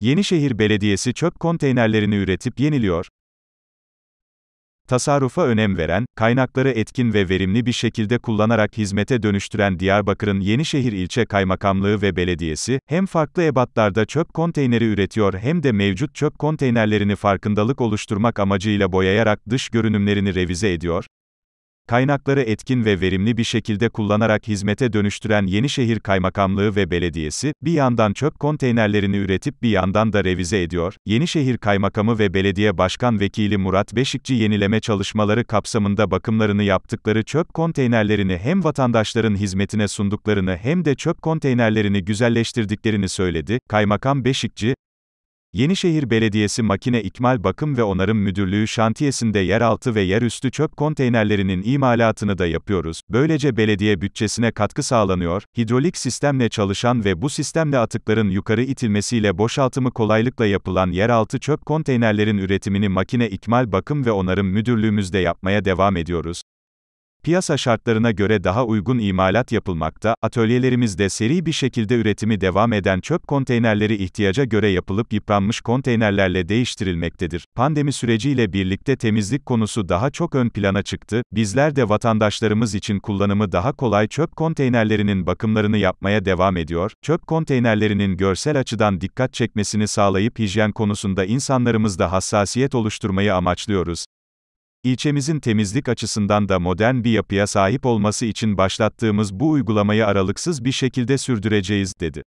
Yenişehir Belediyesi çöp konteynerlerini üretip yeniliyor. Tasarrufa önem veren, kaynakları etkin ve verimli bir şekilde kullanarak hizmete dönüştüren Diyarbakır'ın Yenişehir İlçe Kaymakamlığı ve Belediyesi, hem farklı ebatlarda çöp konteyneri üretiyor hem de mevcut çöp konteynerlerini farkındalık oluşturmak amacıyla boyayarak dış görünümlerini revize ediyor, kaynakları etkin ve verimli bir şekilde kullanarak hizmete dönüştüren Yenişehir Kaymakamlığı ve Belediyesi, bir yandan çöp konteynerlerini üretip bir yandan da revize ediyor. Yenişehir Kaymakamı ve Belediye Başkan Vekili Murat Beşikçi yenileme çalışmaları kapsamında bakımlarını yaptıkları çöp konteynerlerini hem vatandaşların hizmetine sunduklarını hem de çöp konteynerlerini güzelleştirdiklerini söyledi. Kaymakam Beşikçi, Yenişehir Belediyesi Makine İkmal Bakım ve Onarım Müdürlüğü şantiyesinde yeraltı ve yerüstü çöp konteynerlerinin imalatını da yapıyoruz. Böylece belediye bütçesine katkı sağlanıyor. Hidrolik sistemle çalışan ve bu sistemle atıkların yukarı itilmesiyle boşaltımı kolaylıkla yapılan yeraltı çöp konteynerlerin üretimini Makine İkmal Bakım ve Onarım Müdürlüğümüzde yapmaya devam ediyoruz. Piyasa şartlarına göre daha uygun imalat yapılmakta, atölyelerimizde seri bir şekilde üretimi devam eden çöp konteynerleri ihtiyaca göre yapılıp yıpranmış konteynerlerle değiştirilmektedir. Pandemi süreciyle birlikte temizlik konusu daha çok ön plana çıktı, bizler de vatandaşlarımız için kullanımı daha kolay çöp konteynerlerinin bakımlarını yapmaya devam ediyor, çöp konteynerlerinin görsel açıdan dikkat çekmesini sağlayıp hijyen konusunda insanlarımızda hassasiyet oluşturmayı amaçlıyoruz. İlçemizin temizlik açısından da modern bir yapıya sahip olması için başlattığımız bu uygulamayı aralıksız bir şekilde sürdüreceğiz, dedi.